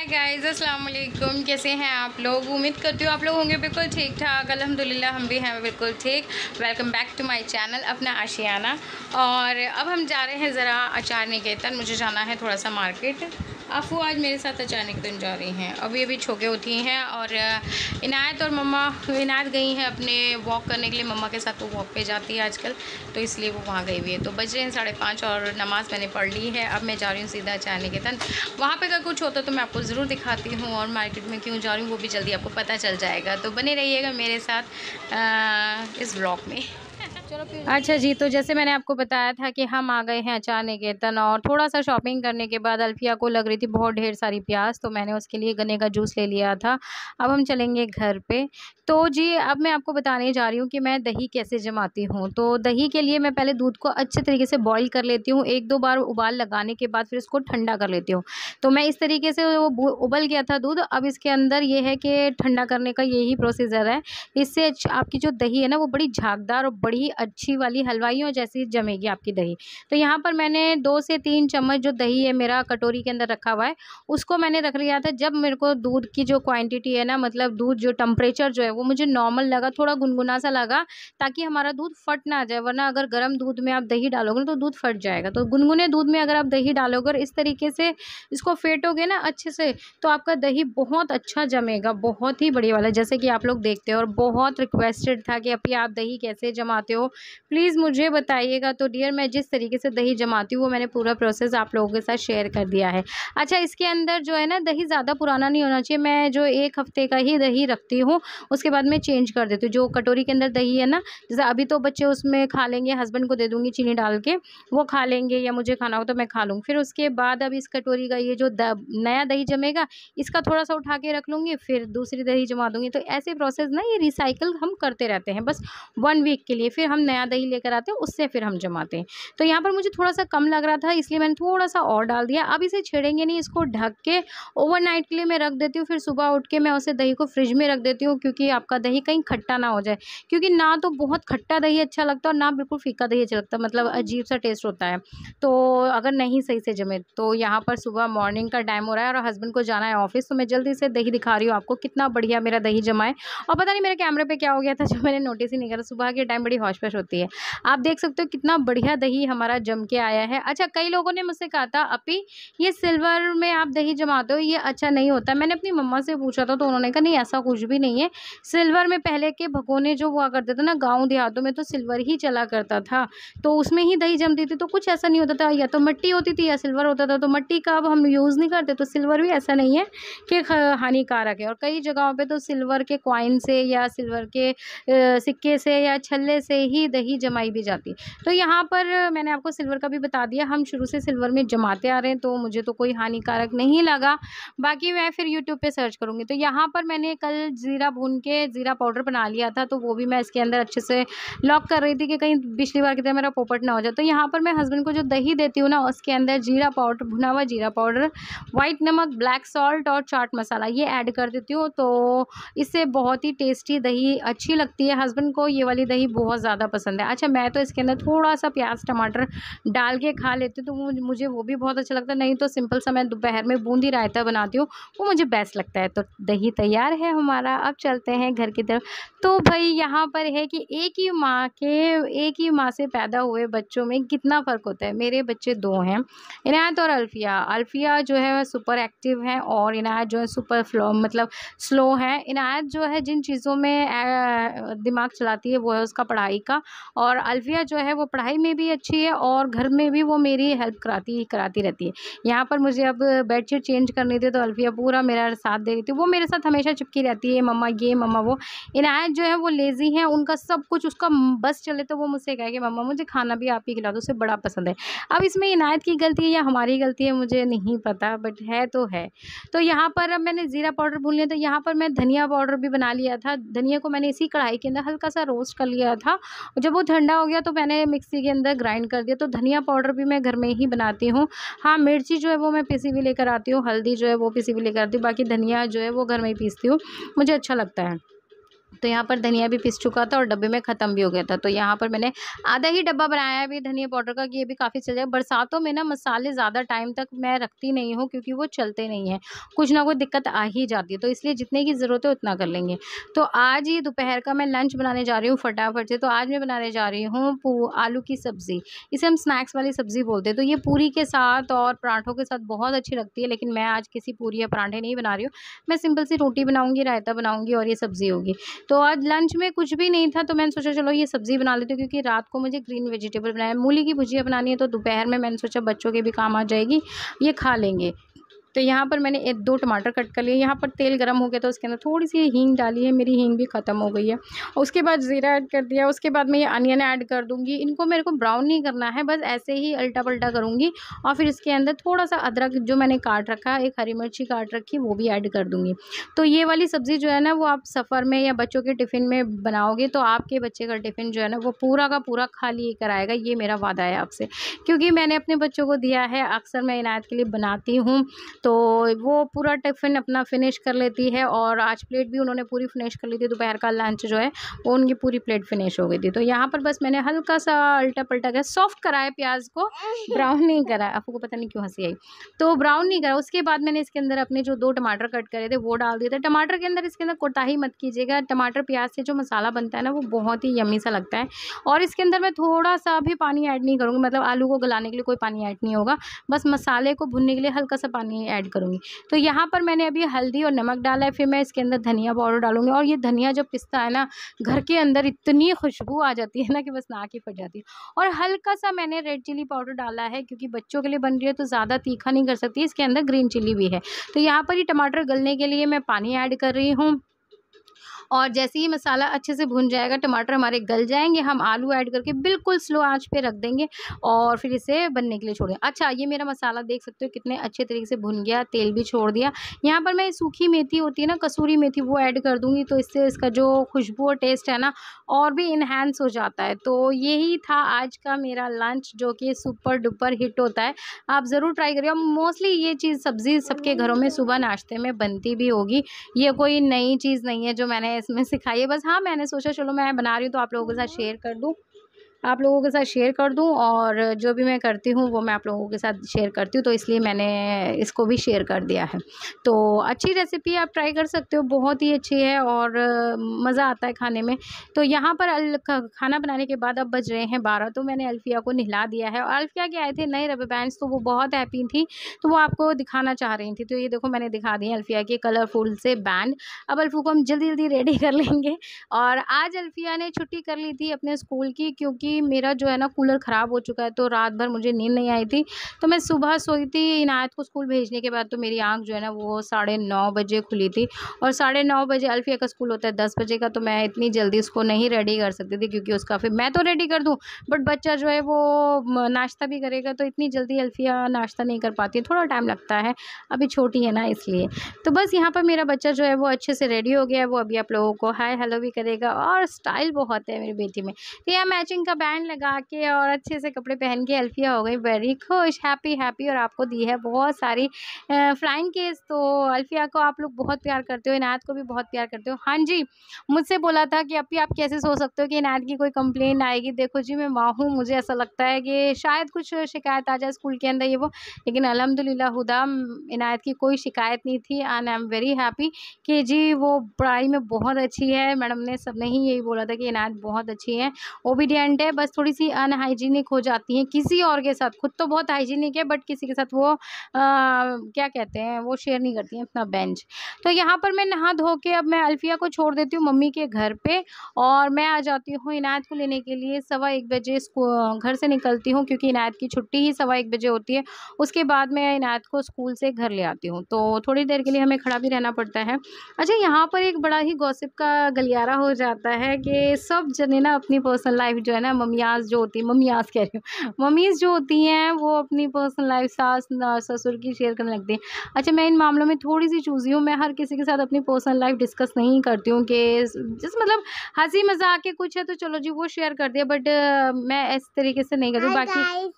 Hi guys अस्सलाम वालेकुम कैसे हैं आप लोग उम्मीद करती हूँ आप लोग होंगे बिल्कुल ठीक ठाक अल्हम्दुलिल्लाह हम भी हैं बिल्कुल ठीक welcome back to my channel Apna Aashiyana और अब हम जा रहे हैं ज़रा अचार निकेतन मुझे जाना है थोड़ा सा मार्केट अफू आज मेरे साथ अचानक दिन जा रही हैं अभी अभी छोके उठी हैं और इनायत और मम्मा इनायत गई हैं अपने वॉक करने के लिए मम्मा के साथ वो वॉक पे जाती है आजकल तो इसलिए वो वहाँ गई हुई है तो बज रहे हैं साढ़े पाँच और नमाज़ मैंने पढ़ ली है अब मैं जा रही हूँ सीधा अचानक तन वहाँ पर अगर कुछ होता तो मैं आपको ज़रूर दिखाती हूँ और मार्केट में क्यों जा रही हूँ वो भी जल्दी आपको पता चल जाएगा तो बने रहिएगा मेरे साथ इस ब्लॉक में अच्छा जी तो जैसे मैंने आपको बताया था कि हम आ गए हैं के तन और थोड़ा सा शॉपिंग करने के बाद अल्फिया को लग रही थी बहुत ढेर सारी प्यास तो मैंने उसके लिए गन्ने का जूस ले लिया था अब हम चलेंगे घर पे तो जी अब मैं आपको बताने जा रही हूँ कि मैं दही कैसे जमाती हूँ तो दही के लिए मैं पहले दूध को अच्छे तरीके से बॉयल कर लेती हूँ एक दो बार उबाल लगाने के बाद फिर उसको ठंडा कर लेती हूँ तो मैं इस तरीके से वो उबल गया था दूध अब इसके अंदर ये है कि ठंडा करने का यही प्रोसीजर है इससे आपकी जो दही है ना वो बड़ी झागदार और बड़ी अच्छी वाली हलवाइयों जैसी जमेगी आपकी दही तो यहाँ पर मैंने दो से तीन चम्मच जो दही है मेरा कटोरी के अंदर रखा हुआ है उसको मैंने रख लिया था जब मेरे को दूध की जो क्वांटिटी है ना मतलब दूध जो टम्परेचर जो है वो मुझे नॉर्मल लगा थोड़ा गुनगुना सा लगा ताकि हमारा दूध फट ना जाए वरना अगर गर्म दूध में आप दही डालोगे तो दूध फट जाएगा तो गुनगुने दूध में अगर आप दही डालोगे और इस तरीके से इसको फेटोगे ना अच्छे से तो आपका दही बहुत अच्छा जमेगा बहुत ही बढ़िया वाला जैसे कि आप लोग देखते हो और बहुत रिक्वेस्टेड था कि अभी आप दही कैसे जमाते हो प्लीज़ मुझे बताइएगा तो डियर मैं जिस तरीके से दही जमाती हूँ वो मैंने पूरा प्रोसेस आप लोगों के साथ शेयर कर दिया है अच्छा इसके अंदर जो है ना दही ज़्यादा पुराना नहीं होना चाहिए मैं जो एक हफ़्ते का ही दही रखती हूँ उसके बाद मैं चेंज कर देती हूँ जो कटोरी के अंदर दही है ना जैसे अभी तो बच्चे उसमें खा लेंगे हस्बैंड को दे दूँगी चीनी डाल के वो खा लेंगे या मुझे खाना हो तो मैं खा लूँगी फिर उसके बाद अब इस कटोरी का ये जो नया दही जमेगा इसका थोड़ा सा उठा के रख लूँगी फिर दूसरी दही जमा दूँगी तो ऐसे प्रोसेस ना ये रिसाइकल हम करते रहते हैं बस वन वीक के लिए फिर हम हम नया दही लेकर आते हैं उससे फिर हम जमाते हैं तो यहाँ पर मुझे थोड़ा सा कम लग रहा था इसलिए मैंने थोड़ा सा और डाल दिया अब इसे छेड़ेंगे नहीं इसको ढक के ओवरनाइट के लिए मैं रख देती हूँ फिर सुबह उठ के मैं उसे दही को फ्रिज में रख देती हूँ क्योंकि आपका दही कहीं खट्टा ना हो जाए क्योंकि ना तो बहुत खट्टा दही अच्छा लगता है और ना बिल्कुल फीका दही अच्छा लगता मतलब अजीब सा टेस्ट होता है तो अगर नहीं सही से जमे तो यहाँ पर सुबह मॉर्निंग का टाइम हो रहा है और हस्बैंड को जाना है ऑफिस तो मैं जल्दी से दही दिखा रही हूँ आपको कितना बढ़िया मेरा दही जमा है और पता नहीं मेरे कैमरे पर क्या हो गया था जो मैंने नोटिस ही नहीं करा सुबह के टाइम बड़ी हॉश पेशकश होती है आप देख सकते हो कितना बढ़िया दही हमारा जम के आया है अच्छा कई लोगों ने मुझसे कहा था अपी ये सिल्वर में आप दही जमाते हो ये अच्छा नहीं होता मैंने अपनी मम्मा से पूछा था तो उन्होंने कहा नहीं ऐसा कुछ भी नहीं है सिल्वर में पहले के भगोने जो हुआ करते थे ना गाँव देहातों में तो सिल्वर ही चला करता था तो उसमें ही दही जमती थी तो कुछ ऐसा नहीं होता था या तो मिट्टी होती थी या सिल्वर होता था तो मिट्टी का अब हम यूज़ नहीं करते तो सिल्वर भी ऐसा नहीं है कि हानिकारक है और कई जगहों पे तो सिल्वर के क्वाइन से या सिल्वर के सिक्के से या छल्ले से ही ही दही जमाई भी जाती तो यहाँ पर मैंने आपको सिल्वर का भी बता दिया हम शुरू से सिल्वर में जमाते आ रहे हैं तो मुझे तो कोई हानिकारक नहीं लगा बाकी मैं फिर यूट्यूब पर सर्च करूँगी तो यहाँ पर मैंने कल ज़ीरा भून के ज़ीरा पाउडर बना लिया था तो वो भी मैं इसके अंदर अच्छे से लॉक कर रही थी कि कहीं पिछली बार की तरह मेरा पोपट ना हो जाए तो यहाँ पर मैं हस्बैंड को जो दही देती हूँ ना उसके अंदर जीरा पाउडर भुना हुआ जीरा पाउडर वाइट नमक ब्लैक सॉल्ट और चाट मसाला ये ऐड कर देती हूँ तो इससे बहुत ही टेस्टी दही अच्छी लगती है हस्बैंड को ये वाली दही बहुत ज़्यादा ज़्यादा पसंद है अच्छा मैं तो इसके अंदर थोड़ा सा प्याज टमाटर डाल के खा लेती हूँ तो मुझे वो भी बहुत अच्छा लगता है नहीं तो सिंपल सा मैं दोपहर में बूंदी रायता बनाती हूँ वो मुझे बेस्ट लगता है तो दही तैयार है हमारा अब चलते हैं घर की तरफ तो भाई यहाँ पर है कि एक ही माँ के एक ही माँ से पैदा हुए बच्चों में कितना फ़र्क होता है मेरे बच्चे दो हैं इनायत और अल्फिया अल्फिया जो है सुपर एक्टिव हैं और इनायत जो है सुपर फ्लो मतलब स्लो है इनायत जो है जिन चीज़ों में दिमाग चलाती है वो है उसका पढ़ाई का और अल्फिया जो है वो पढ़ाई में भी अच्छी है और घर में भी वो मेरी हेल्प कराती ही कराती रहती है यहाँ पर मुझे अब बेडशीट चेंज करनी थी तो अल्फिया पूरा मेरा साथ दे रही थी वो मेरे साथ हमेशा चिपकी रहती है मम्मा ये मम्मा वो इनायत जो है वो लेज़ी है उनका सब कुछ उसका बस चले तो वो मुझसे कहे कि मम्मा मुझे खाना भी आप ही खिला दो उसे बड़ा पसंद है अब इसमें इनायत की गलती है या हमारी गलती है मुझे नहीं पता बट है तो है तो यहाँ पर अब मैंने ज़ीरा पाउडर भून लिया तो यहाँ पर मैं धनिया पाउडर भी बना लिया था धनिया को मैंने इसी कढ़ाई के अंदर हल्का सा रोस्ट कर लिया था जब वो ठंडा हो गया तो मैंने मिक्सी के अंदर ग्राइंड कर दिया तो धनिया पाउडर भी मैं घर में ही बनाती हूँ हाँ मिर्ची जो है वो मैं पीसी भी लेकर आती हूँ हल्दी जो है वो पिसी भी लेकर आती हूँ बाकी धनिया जो है वो घर में ही पीसती हूँ मुझे अच्छा लगता है तो यहाँ पर धनिया भी पिस चुका था और डब्बे में ख़त्म भी हो गया था तो यहाँ पर मैंने आधा ही डब्बा बनाया है अभी धनिया पाउडर का कि ये भी काफ़ी चल जाए बरसातों में ना मसाले ज़्यादा टाइम तक मैं रखती नहीं हूँ क्योंकि वो चलते नहीं हैं कुछ ना कुछ दिक्कत आ ही जाती है तो इसलिए जितने की ज़रूरत है उतना कर लेंगे तो आज ये दोपहर का मैं लंच बनाने जा रही हूँ फटाफट से तो आज मैं बनाने जा रही हूँ आलू की सब्ज़ी इसे हम स्नैक्स वाली सब्ज़ी बोलते हैं तो ये पूरी के साथ और पराठों के साथ बहुत अच्छी लगती है लेकिन मैं आज किसी पूरी या पराठे नहीं बना रही हूँ मैं सिंपल सी रोटी बनाऊँगी रायता बनाऊँगी और ये सब्ज़ी होगी तो आज लंच में कुछ भी नहीं था तो मैंने सोचा चलो ये सब्ज़ी बना लेती हूँ क्योंकि रात को मुझे ग्रीन वेजिटेबल बनाया मूली की भुजिया बनानी है तो दोपहर में मैंने सोचा बच्चों के भी काम आ जाएगी ये खा लेंगे तो यहाँ पर मैंने एक दो टमाटर कट कर लिए यहाँ पर तेल गर्म हो गया तो उसके अंदर थोड़ी सी हींग डाली है मेरी हींग भी ख़त्म हो गई है उसके बाद ज़ीरा ऐड कर दिया उसके बाद मैं ये अनियन ऐड कर दूँगी इनको मेरे को ब्राउन नहीं करना है बस ऐसे ही अल्टा पल्टा करूँगी और फिर इसके अंदर थोड़ा सा अदरक जो मैंने काट रखा है एक हरी मिर्ची काट रखी वो भी ऐड कर दूँगी तो ये वाली सब्ज़ी जो है ना वो आप सफ़र में या बच्चों के टिफ़िन में बनाओगे तो आपके बच्चे का टिफ़िन जो है ना वो पूरा का पूरा खाली ही कराएगा ये मेरा वादा है आपसे क्योंकि मैंने अपने बच्चों को दिया है अक्सर मैं इनायत के लिए बनाती हूँ तो वो पूरा टिफ़िन अपना फिनिश कर लेती है और आज प्लेट भी उन्होंने पूरी फिनिश कर ली थी दोपहर का लंच जो है वो उनकी पूरी प्लेट फिनिश हो गई थी तो यहाँ पर बस मैंने हल्का सा अल्टा पलटा कर सॉफ्ट कराया प्याज को ब्राउन नहीं कराया आपको पता नहीं क्यों हंसी आई तो ब्राउन नहीं करा उसके बाद मैंने इसके अंदर अपने जो दो टमाटर कट करे थे वो डाल दिए थे टमाटर के अंदर इसके अंदर कोताही मत कीजिएगा टमाटर प्याज से जो मसाला बनता है ना वो बहुत ही यमी सा लगता है और इसके अंदर मैं थोड़ा सा भी पानी ऐड नहीं करूँगी मतलब आलू को गलाने के लिए कोई पानी ऐड नहीं होगा बस मसाले को भुनने के लिए हल्का सा पानी ऐड करूँगी तो यहाँ पर मैंने अभी हल्दी और नमक डाला है फिर मैं इसके अंदर धनिया पाउडर डालूंगी और ये धनिया जो पिस्ता है ना घर के अंदर इतनी खुशबू आ जाती है ना कि बस नाक ही फट जाती है और हल्का सा मैंने रेड चिली पाउडर डाला है क्योंकि बच्चों के लिए बन रही है तो ज़्यादा तीखा नहीं कर सकती इसके अंदर ग्रीन चिली भी है तो यहाँ पर ही टमाटर गलने के लिए मैं पानी ऐड कर रही हूँ और जैसे ही मसाला अच्छे से भुन जाएगा टमाटर हमारे गल जाएंगे हम आलू ऐड करके बिल्कुल स्लो आंच पे रख देंगे और फिर इसे बनने के लिए छोड़ देंगे अच्छा ये मेरा मसाला देख सकते हो कितने अच्छे तरीके से भुन गया तेल भी छोड़ दिया यहाँ पर मैं सूखी मेथी होती है ना कसूरी मेथी वो ऐड कर दूँगी तो इससे इसका जो खुशबू और टेस्ट है ना और भी इन्हेंस हो जाता है तो यही था आज का मेरा लंच जो कि सुपर डुपर हिट होता है आप ज़रूर ट्राई करिए मोस्टली ये चीज़ सब्ज़ी सबके घरों में सुबह नाश्ते में बनती भी होगी ये कोई नई चीज़ नहीं है जो मैंने इसमें सिखाई है बस हाँ मैंने सोचा चलो मैं बना रही हूँ तो आप लोगों के साथ हाँ। शेयर कर दूँ आप लोगों के साथ शेयर कर दूं और जो भी मैं करती हूँ वो मैं आप लोगों के साथ शेयर करती हूँ तो इसलिए मैंने इसको भी शेयर कर दिया है तो अच्छी रेसिपी आप ट्राई कर सकते हो बहुत ही अच्छी है और मज़ा आता है खाने में तो यहाँ पर खाना बनाने के बाद अब बज रहे हैं बारह तो मैंने अल्फिया को नहला दिया है और अल्फिया के आए थे नए रबे बैंड तो वो बहुत हैप्पी थी तो वो आपको दिखाना चाह रही थी तो ये देखो मैंने दिखा दी अल्फिया के कलरफुल से बैंड अब अल्फू को हम जल्दी जल्दी रेडी कर लेंगे और आज अल्फिया ने छुट्टी कर ली थी अपने स्कूल की क्योंकि कि मेरा जो है ना कूलर ख़राब हो चुका है तो रात भर मुझे नींद नहीं आई थी तो मैं सुबह सोई थी इनायत को स्कूल भेजने के बाद तो मेरी आँख जो है ना वो साढ़े नौ बजे खुली थी और साढ़े नौ बजे अल्फिया का स्कूल होता है दस बजे का तो मैं इतनी जल्दी उसको नहीं रेडी कर सकती थी क्योंकि उसका फिर मैं तो रेडी कर दूँ बट बच्चा जो है वो नाश्ता भी करेगा तो इतनी जल्दी अल्फिया नाश्ता नहीं कर पाती थोड़ा टाइम लगता है अभी छोटी है ना इसलिए तो बस यहाँ पर मेरा बच्चा जो है वो अच्छे से रेडी हो गया है वो अभी आप लोगों को हाय हेलो भी करेगा और स्टाइल बहुत है मेरी बेटी में तो यह मैचिंग का बैंड लगा के और अच्छे से कपड़े पहन के अल्फिया हो गई वेरी खुश हैप्पी हैप्पी और आपको दी है बहुत सारी फ्लाइंग केस तो अल्फिया को आप लोग बहुत प्यार करते हो इनायत को भी बहुत प्यार करते हो हाँ जी मुझसे बोला था कि अभी आप कैसे सो सकते हो कि इनायत की कोई कंप्लेन आएगी देखो जी मैं माँ हूँ मुझे ऐसा लगता है कि शायद कुछ शिकायत आ जाए स्कूल के अंदर ये वो लेकिन अलहमदिल्ला हदा इनायत की कोई शिकायत नहीं थी and I am very happy कि जी वो पढ़ाई में बहुत अच्छी है मैडम ने ने ही यही बोला था कि इनायत बहुत अच्छी है ओबीडियंट है है बस थोड़ी सी अनहाइजीनिक हो जाती हैं किसी और के साथ खुद तो बहुत हाइजीनिक है बट किसी के साथ वो आ, क्या कहते हैं वो शेयर नहीं करती हैं अपना बेंच तो यहाँ पर मैं नहा धो के अब मैं अल्फिया को छोड़ देती हूँ मम्मी के घर पर और मैं आ जाती हूँ इनायत को लेने के लिए सवा एक बजे घर से निकलती हूँ क्योंकि इनायत की छुट्टी ही सवा एक बजे होती है उसके बाद मैं इनायत को स्कूल से घर ले आती हूँ तो थोड़ी देर के लिए हमें खड़ा भी रहना पड़ता है अच्छा यहाँ पर एक बड़ा ही गॉसिप का गलियारा हो जाता है कि सब जने ना अपनी पर्सनल लाइफ जो है ना ममियाज जो होती हैं ममियाज कह रही हूँ मम्मीज़ जो होती हैं वो अपनी पर्सनल लाइफ सास ससुर की शेयर करने लगती हैं अच्छा मैं इन मामलों में थोड़ी सी चूज़ी हूँ मैं हर किसी के साथ अपनी पर्सनल लाइफ डिस्कस नहीं करती हूँ कि जैसे मतलब हंसी मजाक के कुछ है तो चलो जी वो शेयर कर दिया बट मैं इस तरीके से नहीं करती बाकी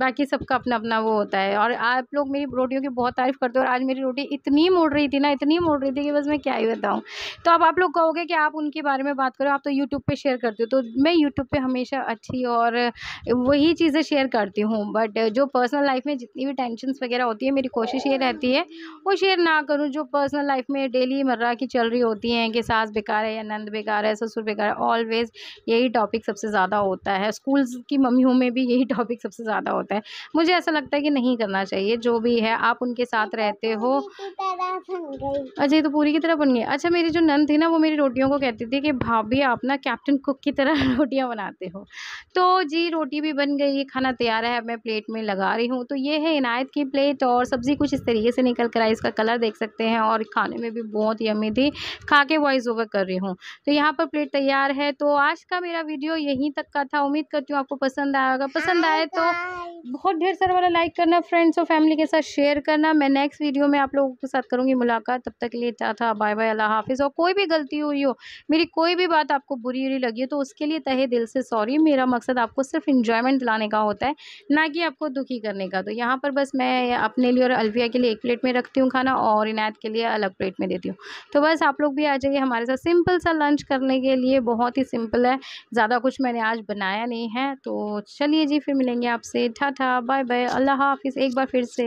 बाकी सबका अपना अपना वो होता है और आप लोग मेरी रोटियों की बहुत तारीफ़ करते हो और आज मेरी रोटी इतनी मोड़ रही थी ना इतनी मोड़ रही थी कि बस मैं क्या ही बताऊँ तो अब आप लोग कहोगे कि आप उनके बारे में बात करो आप तो यूट्यूब पर शेयर करते हो तो मैं यूट्यूब पर हमेशा अच्छी और वही चीज़ें शेयर करती हूँ बट जो पर्सनल लाइफ में जितनी भी टेंशन वगैरह होती है मेरी कोशिश ये रहती है वो शेयर ना करूँ जो पर्सनल लाइफ में डेली मर्रा की चल रही होती हैं कि सास बेकार है या नंद बेकार है ससुर बेकार है ऑलवेज़ यही टॉपिक सबसे ज़्यादा होता है स्कूल्स की मम्मियों में भी यही टॉपिक सबसे ज़्यादा होता है मुझे ऐसा लगता है कि नहीं करना चाहिए जो भी है आप उनके साथ तो रहते हो अच्छा ये तो पूरी की तरह बन गई अच्छा मेरी जो नन थी ना वो मेरी रोटियों को कहती थी कि भाभी आप ना कैप्टन कुक की तरह रोटियाँ बनाते हो तो जी रोटी भी बन गई ये खाना तैयार है मैं प्लेट में लगा रही हूँ तो ये है इनायत की प्लेट और सब्ज़ी कुछ इस तरीके से निकल कर आई इसका कलर देख सकते हैं और खाने में भी बहुत यमी थी खा के वॉइस ओवर कर रही हूँ तो यहाँ पर प्लेट तैयार है तो आज का मेरा वीडियो यहीं तक का था उम्मीद करती हूँ आपको पसंद आया होगा पसंद हाँ, आए तो बहुत ढेर सारा वाला लाइक करना फ्रेंड्स और फैमिली के साथ शेयर करना मैं नेक्स्ट वीडियो में आप लोगों के साथ करूँगी मुलाकात तब तक के लिए टाटा बाय बाय अल्लाह हाफिज़ और कोई भी गलती हुई हो मेरी कोई भी बात आपको बुरी हुई लगी हो तो उसके लिए तहे दिल से सॉरी मेरा मकसद आपको सिर्फ इन्जॉयमेंट दिलाने का होता है ना कि आपको दुखी करने का तो यहाँ पर बस मैं अपने लिए और अल्फिया के लिए एक प्लेट में रखती हूँ खाना और इनायत के लिए अलग प्लेट में देती हूँ तो बस आप लोग भी आ जाइए हमारे साथ सिंपल सा लंच करने के लिए बहुत ही सिंपल है ज़्यादा कुछ मैंने आज बनाया नहीं है तो चलिए जी फिर मिलेंगे आपसे अच्छा था बाय बाय अल्लाह हाफिज़ एक बार फिर से